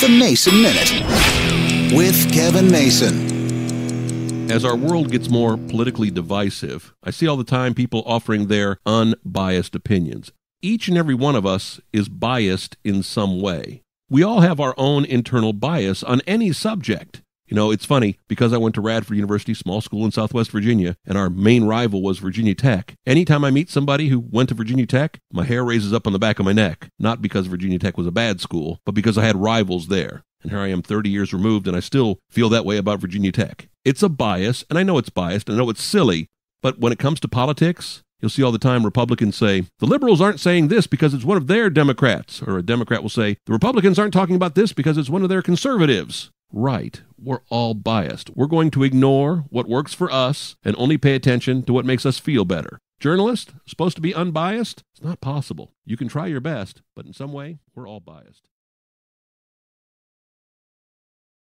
The Mason Minute with Kevin Mason. As our world gets more politically divisive, I see all the time people offering their unbiased opinions. Each and every one of us is biased in some way. We all have our own internal bias on any subject. You know, it's funny because I went to Radford University, small school in Southwest Virginia, and our main rival was Virginia Tech. Anytime I meet somebody who went to Virginia Tech, my hair raises up on the back of my neck, not because Virginia Tech was a bad school, but because I had rivals there. And here I am 30 years removed, and I still feel that way about Virginia Tech. It's a bias, and I know it's biased, and I know it's silly, but when it comes to politics, You'll see all the time Republicans say, the liberals aren't saying this because it's one of their Democrats. Or a Democrat will say, the Republicans aren't talking about this because it's one of their conservatives right, we're all biased. We're going to ignore what works for us and only pay attention to what makes us feel better. Journalist, supposed to be unbiased? It's not possible. You can try your best, but in some way, we're all biased.